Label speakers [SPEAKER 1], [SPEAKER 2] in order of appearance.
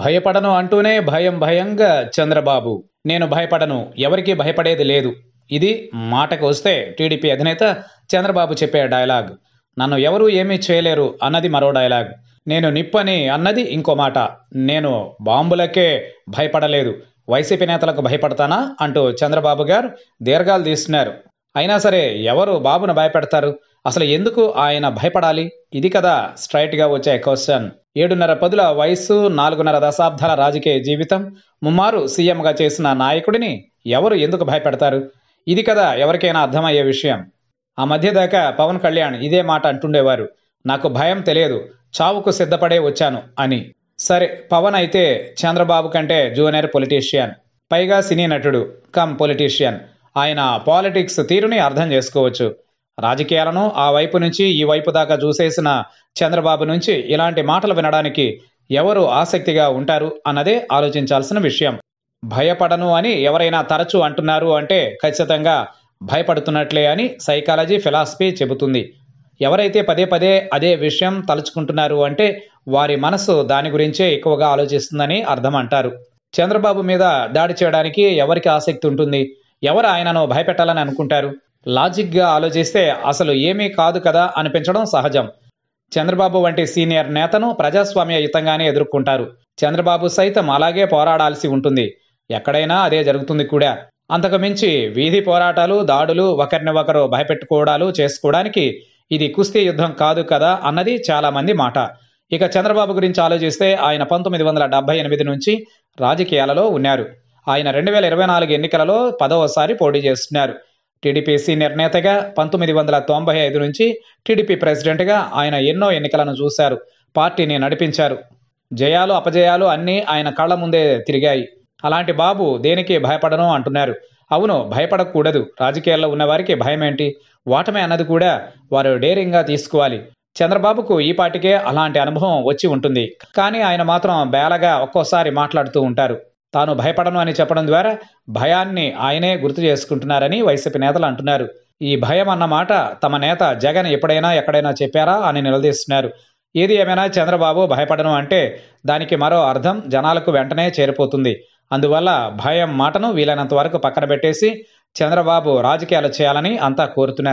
[SPEAKER 1] భయపడను అంటూనే భయం భయంగా చంద్రబాబు నేను భయపడను ఎవరికీ భయపడేది లేదు ఇది మాటకు వస్తే టీడీపీ అధినేత చంద్రబాబు చెప్పే డైలాగ్ నన్ను ఎవరూ ఏమీ చేయలేరు అన్నది మరో డైలాగ్ నేను నిప్పని అన్నది ఇంకో మాట నేను బాంబులకే భయపడలేదు వైసీపీ నేతలకు భయపడతానా అంటూ చంద్రబాబు గారు దీర్ఘాలు తీస్తున్నారు అయినా సరే ఎవరు బాబును భయపెడతారు అసలు ఎందుకు ఆయన భయపడాలి ఇది కదా స్ట్రైట్గా వచ్చే క్వశ్చన్ ఏడున్నర పదుల వయస్సు నాలుగున్నర దశాబ్దాల రాజకీయ జీవితం ముమ్మారు సీఎంగా చేసిన నాయకుడిని ఎవరు ఎందుకు భయపెడతారు ఇది కదా ఎవరికైనా అర్థమయ్యే విషయం ఆ మధ్య దాకా పవన్ కళ్యాణ్ ఇదే మాట అంటుండేవారు నాకు భయం తెలియదు చావుకు సిద్ధపడే వచ్చాను అని సరే పవన్ అయితే చంద్రబాబు కంటే జూనియర్ పొలిటీషియన్ పైగా సినీ నటుడు కమ్ పొలిటీషియన్ ఆయన పాలిటిక్స్ తీరుని అర్థం చేసుకోవచ్చు రాజకీయాలను ఆ వైపు నుంచి ఈ వైపు దాకా చూసేసిన చంద్రబాబు నుంచి ఇలాంటి మాటలు వినడానికి ఎవరు ఆసక్తిగా ఉంటారు అన్నదే ఆలోచించాల్సిన విషయం భయపడను అని ఎవరైనా తరచూ అంటున్నారు అంటే ఖచ్చితంగా భయపడుతున్నట్లే అని సైకాలజీ ఫిలాసఫీ చెబుతుంది ఎవరైతే పదే పదే అదే విషయం తలుచుకుంటున్నారు అంటే వారి మనసు దాని గురించే ఎక్కువగా ఆలోచిస్తుందని అర్థం అంటారు చంద్రబాబు మీద దాడి చేయడానికి ఎవరికి ఆసక్తి ఉంటుంది ఎవరు ఆయనను భయపెట్టాలని అనుకుంటారు లాజిక్గా ఆలోచిస్తే అసలు ఏమీ కాదు కదా అనిపించడం సహజం చంద్రబాబు వంటి సీనియర్ నేతను ప్రజాస్వామ్యయుతంగానే ఎదుర్కొంటారు చంద్రబాబు సైతం అలాగే పోరాడాల్సి ఉంటుంది ఎక్కడైనా అదే జరుగుతుంది కూడా అంతకు మించి వీధి పోరాటాలు దాడులు ఒకరిని ఒకరు భయపెట్టుకోవడాలు చేసుకోవడానికి ఇది కుస్తీ యుద్ధం కాదు కదా అన్నది చాలామంది మాట ఇక చంద్రబాబు గురించి ఆలోచిస్తే ఆయన పంతొమ్మిది వందల డెబ్బై ఎనిమిది నుంచి రాజకీయాలలో ఉన్నారు ఆయన రెండు వేల ఇరవై నాలుగు ఎన్నికలలో పదవసారి పోటీ చేస్తున్నారు టీడీపీసీ నేతగా పంతొమ్మిది వందల తొంభై ఐదు నుంచి టీడీపీ ప్రెసిడెంట్గా ఆయన ఎన్నో ఎన్నికలను చూశారు పార్టీని నడిపించారు జయాలు అపజయాలు అన్నీ ఆయన కళ్ళ ముందే తిరిగాయి అలాంటి బాబు దేనికి భయపడను అంటున్నారు అవును భయపడకూడదు రాజకీయాల్లో ఉన్నవారికి భయమేంటి ఓటమే అన్నది కూడా వారు డేరింగ్గా తీసుకోవాలి చంద్రబాబుకు ఈ పాటికే అలాంటి అనుభవం వచ్చి ఉంటుంది కానీ ఆయన మాత్రం బేలగా ఒక్కోసారి మాట్లాడుతూ ఉంటారు తాను భయపడను అని చెప్పడం ద్వారా భయాన్ని ఆయనే గుర్తు చేసుకుంటున్నారని వైసీపీ నేతలు అంటున్నారు ఈ భయం అన్నమాట తమ నేత జగన్ ఎప్పుడైనా ఎక్కడైనా చెప్పారా అని నిలదీస్తున్నారు ఏది ఏమైనా చంద్రబాబు భయపడను అంటే దానికి మరో అర్థం జనాలకు వెంటనే చేరిపోతుంది అందువల్ల భయం మాటను వీలైనంత వరకు పక్కన పెట్టేసి చంద్రబాబు రాజకీయాలు చేయాలని అంతా కోరుతున్నారు